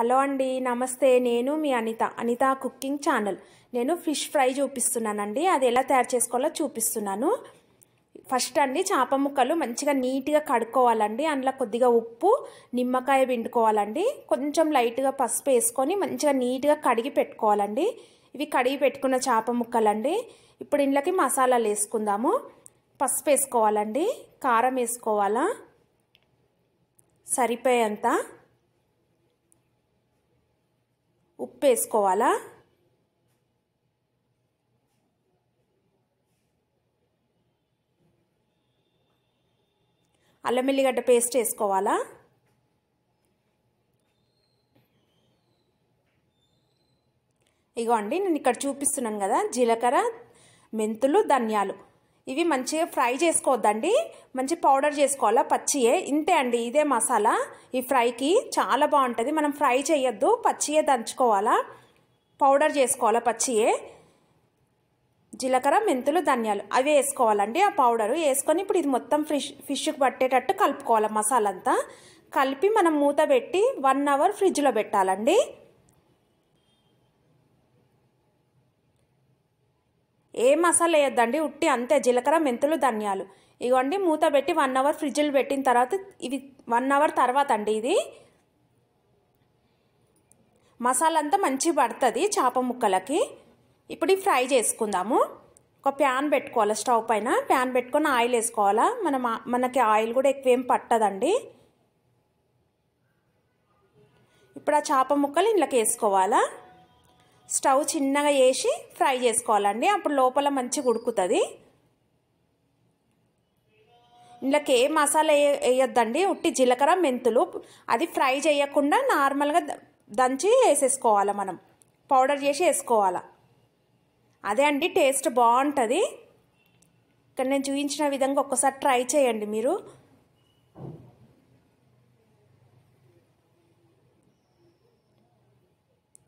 hello అండి నమస్తే నేను మీ అనిత అనిత కుకింగ్ ఛానల్ నేను ఫిష్ ఫ్రై చూపిస్తున్నానండి అది ఎలా తయారు చేసుకోవాలో చూపిస్తున్నాను ఫస్ట్ అండి చేప ముక్కలు మంచిగా నీట్గా కడుక్కోవాలండి అందులో కొద్దిగా ఉప్పు నిమ్మకాయ పిండుకోవాలండి కొంచెం లైట్గా పసుపు వేసుకొని మంచిగా నీట్గా కడిగి పెట్టుకోవాలండి ఇవి కడిగి పెట్టుకున్న చేప ముక్కలండి ఇప్పుడు ఇంట్లోకి మసాలాలు వేసుకుందాము పసుపు వేసుకోవాలండి కారం వేసుకోవాలా సరిపోయేంత ఉప్పు వేసుకోవాలా అల్లం ఎల్లిగడ్డ పేస్ట్ వేసుకోవాలా ఇగో అండి నేను ఇక్కడ చూపిస్తున్నాను కదా జీలకర్ర మెంతులు ధనియాలు ఇవి మంచిగా ఫ్రై చేసుకోవద్దండి మంచి పౌడర్ చేసుకోవాలా పచ్చియే ఇంతే అండి ఇదే మసాలా ఈ ఫ్రైకి చాలా బాగుంటుంది మనం ఫ్రై చేయొద్దు పచ్చియే దంచుకోవాలా పౌడర్ చేసుకోవాలా పచ్చియే జీలకర్ర మెంతులు ధనియాలు అవి వేసుకోవాలండి ఆ పౌడరు వేసుకొని ఇప్పుడు ఇది మొత్తం ఫిష్ ఫిష్కి పట్టేటట్టు కలుపుకోవాలి మసాలంతా కలిపి మనం మూత పెట్టి వన్ అవర్ ఫ్రిడ్జ్లో పెట్టాలండి ఏ మసాలా వేయద్దండి ఉట్టి అంతే జీలకర్ర మెంతులు ధనియాలు ఇవ్వండి మూత పెట్టి వన్ అవర్ ఫ్రిడ్జ్లో పెట్టిన తర్వాత ఇవి వన్ అవర్ తర్వాత అండి ఇది మసాలా అంతా మంచి పడుతుంది చేప ముక్కలకి ఇప్పుడు ఇవి ఫ్రై చేసుకుందాము ఒక ప్యాన్ పెట్టుకోవాలి స్టవ్ పైన ప్యాన్ పెట్టుకొని ఆయిల్ వేసుకోవాలా మన మనకి ఆయిల్ కూడా ఎక్కువేం పట్టదండి ఇప్పుడు ఆ చేప ముక్కలు ఇంట్లోకి వేసుకోవాలా స్టవ్ చిన్నగా వేసి ఫ్రై చేసుకోవాలండి అప్పుడు లోపల మంచిగా ఉడుకుతుంది ఇందులోకి ఏ మసాలా వేయొద్దండి ఉట్టి జీలకర్ర మెంతులు అది ఫ్రై చేయకుండా నార్మల్గా దంచి వేసేసుకోవాలి మనం పౌడర్ చేసి వేసుకోవాలి అదే అండి టేస్ట్ బాగుంటుంది ఇక్కడ నేను చూపించిన విధంగా ఒక్కసారి ట్రై చేయండి మీరు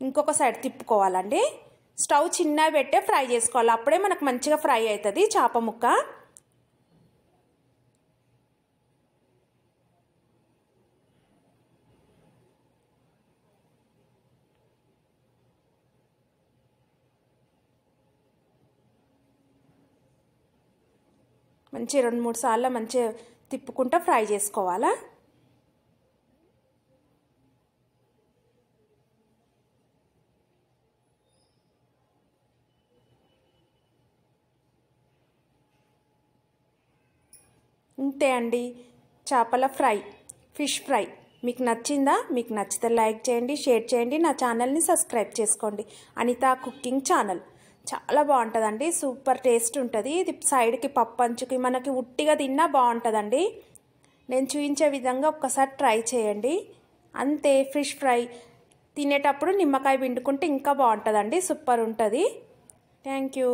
ఇంకొక సైడ్ తిప్పుకోవాలండి స్టవ్ చిన్న పెట్టే ఫ్రై చేసుకోవాలి అప్పుడే మనకు మంచిగా ఫ్రై అవుతుంది చేప ముక్క మంచి రెండు మూడు సార్లు మంచిగా తిప్పుకుంటూ ఫ్రై చేసుకోవాలా ఇంతే అండి చేపల ఫ్రై ఫిష్ ఫ్రై మీకు నచ్చిందా మీకు నచ్చితే లైక్ చేయండి షేర్ చేయండి నా ఛానల్ని సబ్స్క్రైబ్ చేసుకోండి అనిత కుకింగ్ ఛానల్ చాలా బాగుంటుందండి సూపర్ టేస్ట్ ఉంటుంది ఇది సైడ్కి పప్పంచుకి మనకి ఉట్టిగా తిన్నా బాగుంటుందండి నేను చూపించే విధంగా ఒక్కసారి ట్రై చేయండి అంతే ఫిష్ ఫ్రై తినేటప్పుడు నిమ్మకాయ పిండుకుంటే ఇంకా బాగుంటుందండి సూపర్ ఉంటుంది థ్యాంక్ యూ